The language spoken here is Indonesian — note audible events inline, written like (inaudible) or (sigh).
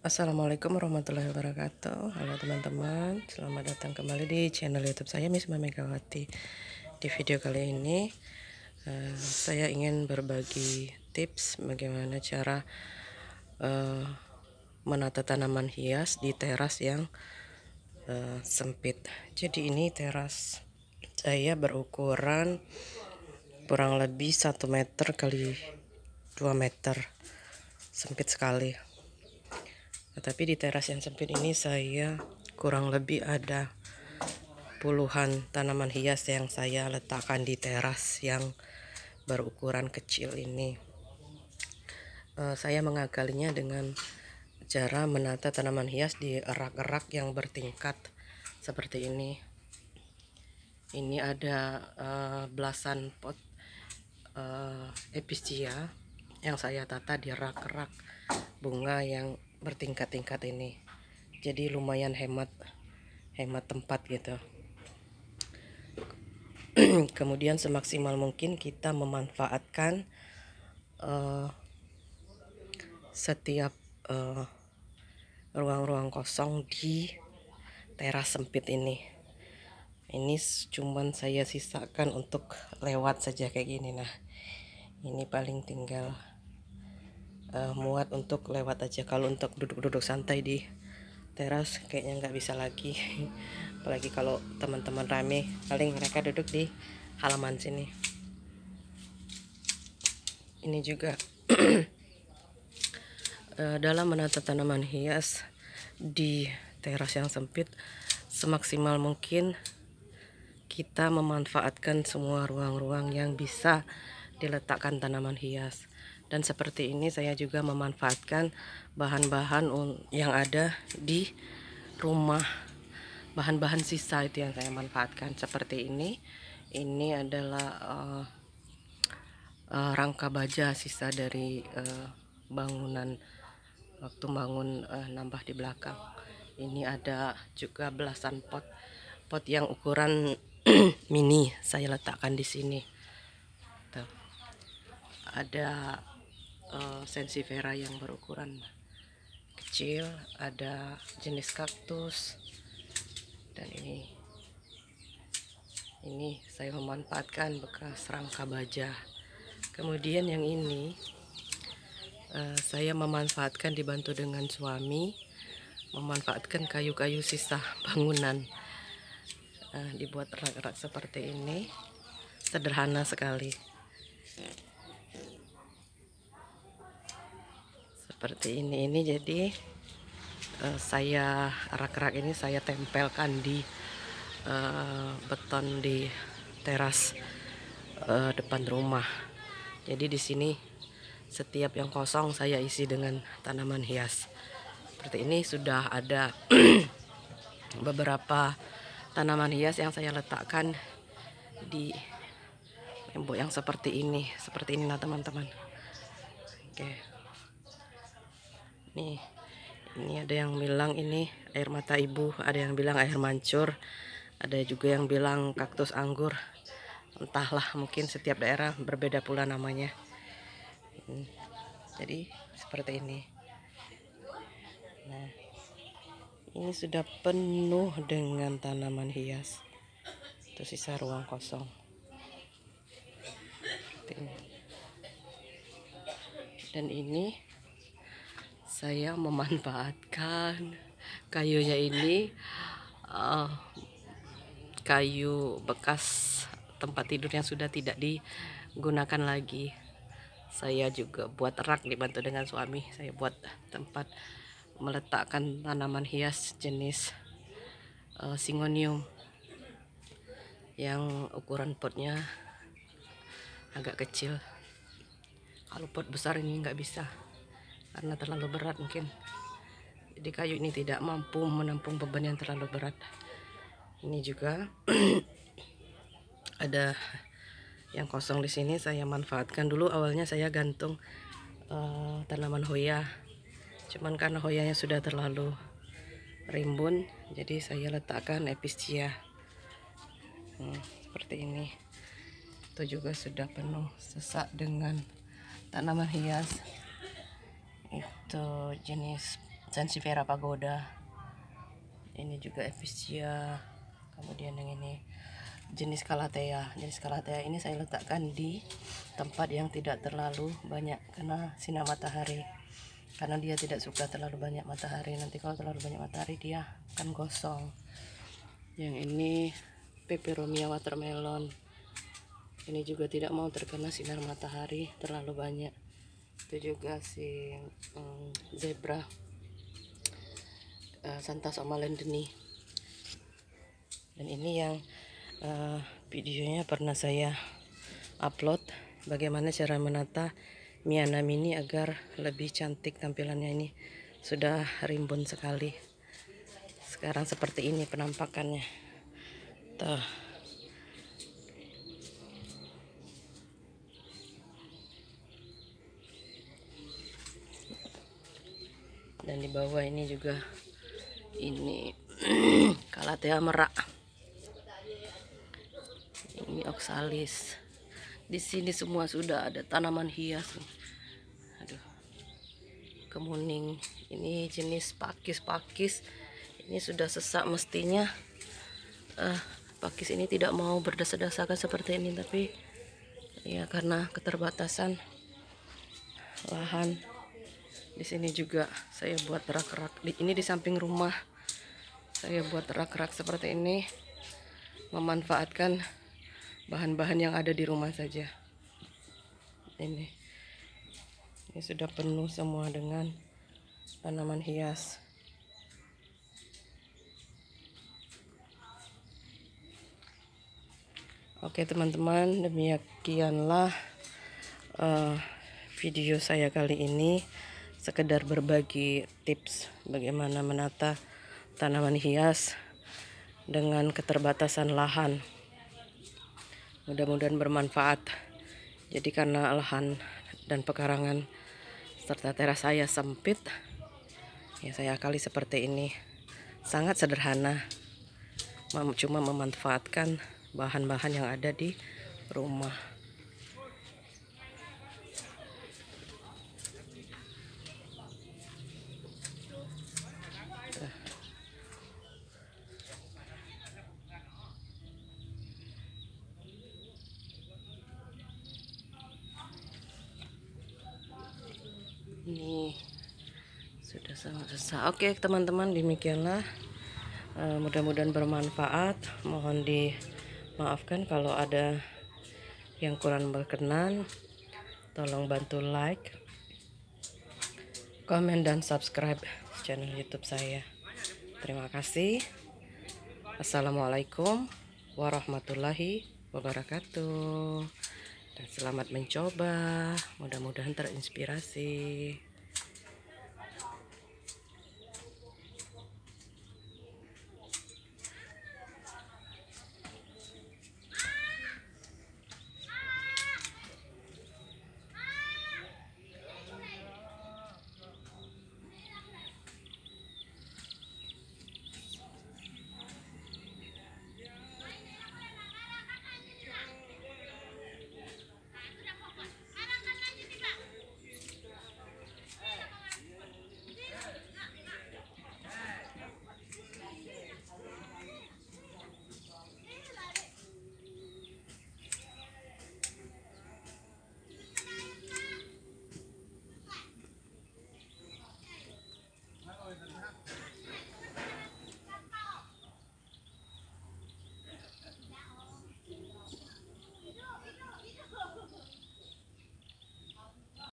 Assalamualaikum warahmatullahi wabarakatuh Halo teman-teman Selamat datang kembali di channel youtube saya Miss Megawati Di video kali ini uh, Saya ingin berbagi tips Bagaimana cara uh, Menata tanaman hias Di teras yang uh, Sempit Jadi ini teras saya berukuran Kurang lebih 1 meter kali 2 meter Sempit sekali tetapi nah, di teras yang sempit ini saya kurang lebih ada puluhan tanaman hias yang saya letakkan di teras yang berukuran kecil ini eh, saya mengakalinya dengan cara menata tanaman hias di rak-rak yang bertingkat seperti ini ini ada uh, belasan pot uh, epistia yang saya tata di rak-rak bunga yang bertingkat-tingkat ini jadi lumayan hemat hemat tempat gitu (clears throat) kemudian semaksimal mungkin kita memanfaatkan uh, setiap eh, ruang-ruang uh, kosong di teras sempit ini ini cuman saya sisakan untuk lewat saja kayak gini nah ini paling tinggal uh, muat untuk lewat aja kalau untuk duduk-duduk santai di teras kayaknya nggak bisa lagi (laughs) apalagi kalau teman-teman rame paling mereka duduk di halaman sini ini juga (clears throat) eh, dalam menata tanaman hias di teras yang sempit semaksimal mungkin kita memanfaatkan semua ruang-ruang yang bisa diletakkan tanaman hias dan seperti ini saya juga memanfaatkan bahan-bahan yang ada di rumah bahan-bahan sisa itu yang saya manfaatkan seperti ini ini adalah uh, uh, rangka baja sisa dari uh, bangunan waktu bangun uh, nambah di belakang ini ada juga belasan pot pot yang ukuran (clears throat) mini saya letakkan di sini ada uh, eh, sensifera yang berukuran kecil ada jenis kaktus dan ini ini saya memanfaatkan bekas rangka baja kemudian yang ini uh, saya memanfaatkan dibantu dengan suami memanfaatkan kayu-kayu sisa bangunan uh, dibuat rak-rak seperti ini sederhana sekali seperti ini ini jadi uh, saya rak-rak ini saya tempelkan di uh, beton di teras uh, depan rumah jadi di sini setiap yang kosong saya isi dengan tanaman hias seperti ini sudah ada (clears throat) beberapa tanaman hias yang saya letakkan di tembok yang seperti ini seperti inilah teman-teman oke nih ini ada yang bilang ini air mata ibu ada yang bilang air mancur ada juga yang bilang kaktus anggur entahlah mungkin setiap daerah berbeda pula namanya hmm, jadi seperti ini nah ini sudah penuh dengan tanaman hias itu sisa ruang kosong ini dan ini saya memanfaatkan kayunya ini uh, kayu bekas tempat tidur yang sudah tidak digunakan lagi saya juga buat rak dibantu dengan suami saya buat tempat meletakkan tanaman hias jenis uh, singonium yang ukuran potnya agak kecil kalau pot besar ini nggak bisa karena terlalu berat mungkin jadi kayu ini tidak mampu menampung beban yang terlalu berat ini juga (clears throat) ada yang kosong di sini saya manfaatkan dulu awalnya saya gantung uh, tanaman hoya cuman karena hoyanya sudah terlalu rimbun jadi saya letakkan episcia hmm, seperti ini itu juga sudah penuh sesak dengan tanaman hias itu jenis sensifera pagoda ini juga episia kemudian yang ini jenis kalatea jenis kalatea ini saya letakkan di tempat yang tidak terlalu banyak kena sinar matahari karena dia tidak suka terlalu banyak matahari nanti kalau terlalu banyak matahari dia akan gosong yang ini peperomia watermelon ini juga tidak mau terkena sinar matahari terlalu banyak itu juga si um, zebra uh, Santa sama Lendeni dan ini yang uh, videonya pernah saya upload bagaimana cara menata Miana Mini agar lebih cantik tampilannya ini sudah rimbun sekali sekarang seperti ini penampakannya tuh dan di bawah ini juga ini (clears throat) kalatea merak ini oxalis di sini semua sudah ada tanaman hias aduh kemuning ini jenis pakis-pakis ini sudah sesak mestinya uh, pakis ini tidak mau berdasa-dasakan seperti ini tapi ya karena keterbatasan lahan di sini juga saya buat rak-rak di ini di samping rumah saya buat rak-rak seperti ini memanfaatkan bahan-bahan yang ada di rumah saja ini ini sudah penuh semua dengan tanaman hias Oke teman-teman demikianlah uh, video saya kali ini sekedar berbagi tips bagaimana menata tanaman hias dengan keterbatasan lahan mudah-mudahan bermanfaat jadi karena lahan dan pekarangan serta teras saya sempit ya saya kali seperti ini sangat sederhana cuma memanfaatkan bahan-bahan yang ada di rumah ini sudah sangat susah oke teman-teman demikianlah eh, mudah-mudahan bermanfaat mohon dimaafkan kalau ada yang kurang berkenan tolong bantu like komen dan subscribe channel youtube saya terima kasih assalamualaikum warahmatullahi wabarakatuh dan selamat mencoba mudah-mudahan terinspirasi